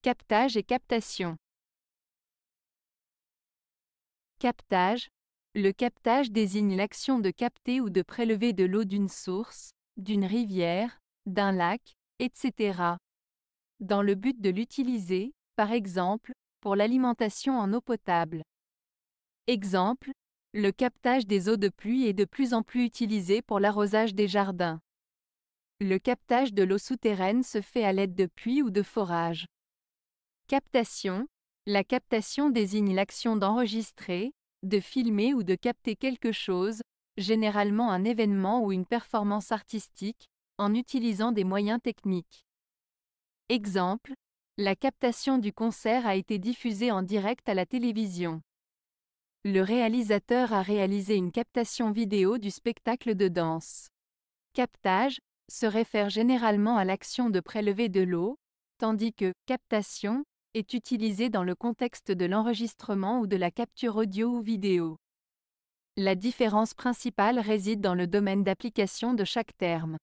Captage et captation. Captage. Le captage désigne l'action de capter ou de prélever de l'eau d'une source, d'une rivière, d'un lac, etc. Dans le but de l'utiliser, par exemple, pour l'alimentation en eau potable. Exemple, le captage des eaux de pluie est de plus en plus utilisé pour l'arrosage des jardins. Le captage de l'eau souterraine se fait à l'aide de puits ou de forages. Captation. La captation désigne l'action d'enregistrer, de filmer ou de capter quelque chose, généralement un événement ou une performance artistique, en utilisant des moyens techniques. Exemple, la captation du concert a été diffusée en direct à la télévision. Le réalisateur a réalisé une captation vidéo du spectacle de danse. Captage se réfère généralement à l'action de prélever de l'eau, tandis que captation est utilisé dans le contexte de l'enregistrement ou de la capture audio ou vidéo. La différence principale réside dans le domaine d'application de chaque terme.